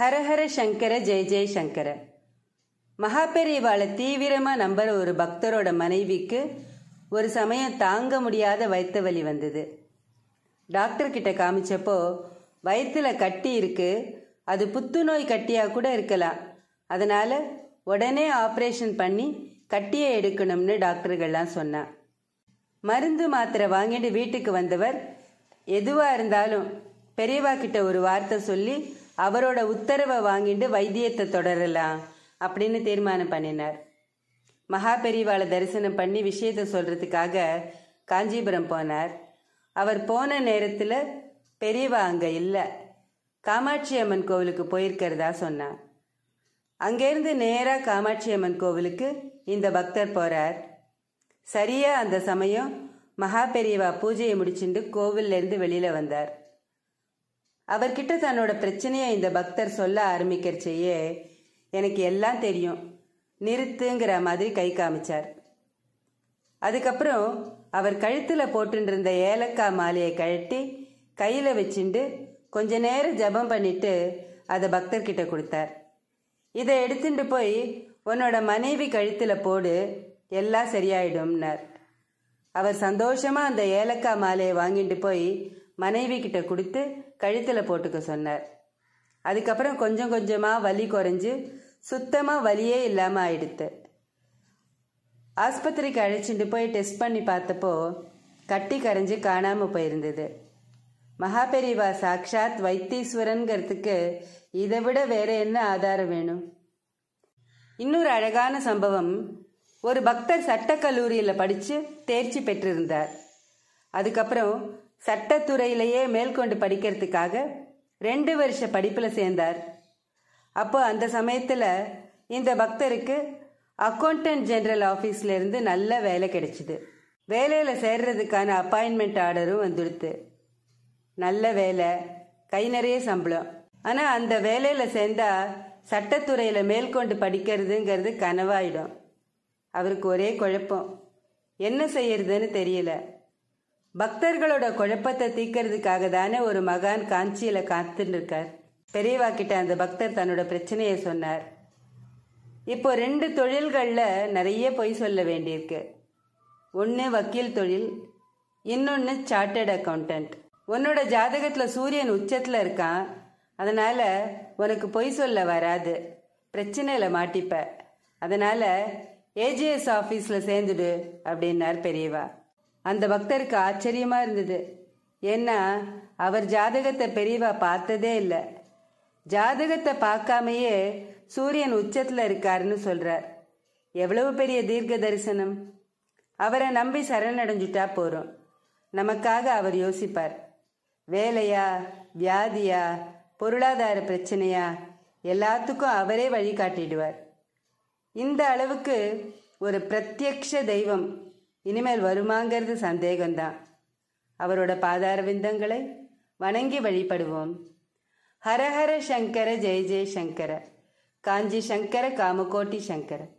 ஹரஹர சங்கர ஜெய ஜெய சங்கர மகாபெரிவாளை தீவிரமாக நம்புற ஒரு பக்தரோட மனைவிக்கு ஒரு சமயம் தாங்க முடியாத வயிற்று வலி வந்தது டாக்டர் கிட்ட காமிச்சப்போ வயிற்றில் கட்டி இருக்கு அது புத்துநோய் கட்டியாக கூட இருக்கலாம் அதனால் உடனே ஆப்ரேஷன் பண்ணி கட்டியை எடுக்கணும்னு டாக்டர்கள்லாம் சொன்னான் மருந்து மாத்திரை வாங்கிட்டு வீட்டுக்கு வந்தவர் எதுவாக இருந்தாலும் பெரியவா கிட்ட ஒரு வார்த்தை சொல்லி அவரோட உத்தரவை வாங்கிட்டு வைத்தியத்தை தொடரலாம் அப்படின்னு தீர்மானம் பண்ணினார் மகா பெரிவாளை தரிசனம் பண்ணி விஷயத்தை சொல்கிறதுக்காக காஞ்சிபுரம் போனார் அவர் போன நேரத்தில் பெரியவா அங்கே இல்லை காமாட்சி அம்மன் கோவிலுக்கு போயிருக்கிறதா சொன்னார் அங்கேருந்து நேராக காமாட்சி அம்மன் கோவிலுக்கு இந்த பக்தர் போகிறார் சரியாக அந்த சமயம் மகா பெரியவா பூஜையை முடிச்சுட்டு கோவில்லேருந்து வெளியில் வந்தார் அவர்கிட்ட தன்னோட பிரச்சனையை இந்த பக்தர் சொல்ல ஆரம்பிக்கிறச்சையே எனக்கு எல்லாம் தெரியும் நிறுத்துங்கிற மாதிரி கை காமிச்சார் அதுக்கப்புறம் அவர் கழுத்தில் போட்டுருந்த ஏலக்காய் மாலையை கழட்டி கையில் வச்சுண்டு கொஞ்ச நேரம் ஜபம் பண்ணிட்டு அதை பக்தர்கிட்ட கொடுத்தார் இதை எடுத்துட்டு போய் உன்னோட மனைவி கழுத்தில் போடு எல்லாம் சரியாயிடும்னார் அவர் சந்தோஷமாக அந்த ஏலக்காய் மாலையை வாங்கிட்டு போய் மனைவி கிட்ட கொடுத்து கழுத்தில் போட்டுக்க சொன்னார் அதுக்கப்புறம் கொஞ்சம் கொஞ்சமாக வலி குறைஞ்சு சுத்தமாக வலியே இல்லாமல் ஆயிடுத்து ஆஸ்பத்திரிக்கு அழைச்சிட்டு போய் டெஸ்ட் பண்ணி பார்த்தப்போ கட்டி கரைஞ்சு காணாமல் போயிருந்தது மகாபெரிவா சாக்ஷாத் வைத்தீஸ்வரன்கிறதுக்கு இதை விட வேற என்ன ஆதாரம் வேணும் இன்னொரு அழகான சம்பவம் ஒரு பக்தர் சட்டக்கல்லூரியில் படித்து தேர்ச்சி பெற்றிருந்தார் அதுக்கப்புறம் சட்டத்துறையிலேயே மேற்கொண்டு படிக்கிறதுக்காக ரெண்டு வருஷ படிப்பில் சேர்ந்தார் அப்போ அந்த சமயத்தில் இந்த பக்தருக்கு அக்கௌண்டன்ட் ஜெனரல் ஆஃபீஸ்லேருந்து நல்ல வேலை கிடைச்சிது வேலையில் சேர்றதுக்கான அப்பாயின்மெண்ட் ஆர்டரும் வந்துடுத்து நல்ல வேலை கை நிறைய சம்பளம் ஆனால் அந்த வேலையில் சேர்ந்தால் சட்டத்துறையில் மேற்கொண்டு படிக்கிறதுங்கிறது கனவாயிடும் அவருக்கு ஒரே குழப்பம் என்ன செய்யறதுன்னு தெரியல பக்தர்களோட குழப்பத்தை தீக்கிறதுக்காக தானே ஒரு மகான் காஞ்சியில காத்துட்டு இருக்கார் பெரியவா கிட்ட அந்த பக்தர் தன்னோட பிரச்சனையை சொன்னார் இப்போ ரெண்டு தொழில்களில் நிறைய பொய் சொல்ல வேண்டியிருக்கு ஒன்று வக்கீல் தொழில் இன்னொன்று சார்ட்டர்ட் அக்கௌண்டன்ட் உன்னோட ஜாதகத்தில் சூரியன் உச்சத்தில் இருக்கான் அதனால் உனக்கு பொய் சொல்ல வராது பிரச்சனையில் மாட்டிப்ப அதனால் ஏஜிஎஸ் ஆஃபீஸில் சேர்ந்துடு அப்படின்னார் பெரியவா அந்த பக்தருக்கு ஆச்சரியமாக இருந்தது ஏன்னா அவர் ஜாதகத்தை பெரியவா பார்த்ததே இல்லை ஜாதகத்தை பார்க்காமையே சூரியன் உச்சத்தில் இருக்காருன்னு சொல்கிறார் எவ்வளவு பெரிய தீர்க்க தரிசனம் அவரை நம்பி சரணடைஞ்சுட்டா போகிறோம் நமக்காக அவர் யோசிப்பார் வேலையா வியாதியா பொருளாதார பிரச்சனையா எல்லாத்துக்கும் அவரே வழிகாட்டிடுவார் இந்த அளவுக்கு ஒரு பிரத்யக்ஷ தெய்வம் இனிமேல் வருமாங்கிறது சந்தேகம்தான் அவரோட பாதார விந்தங்களை வணங்கி வழிபடுவோம் ஹரஹர சங்கர ஜெய ஜெய சங்கர காஞ்சி சங்கர காமகோட்டி சங்கரன்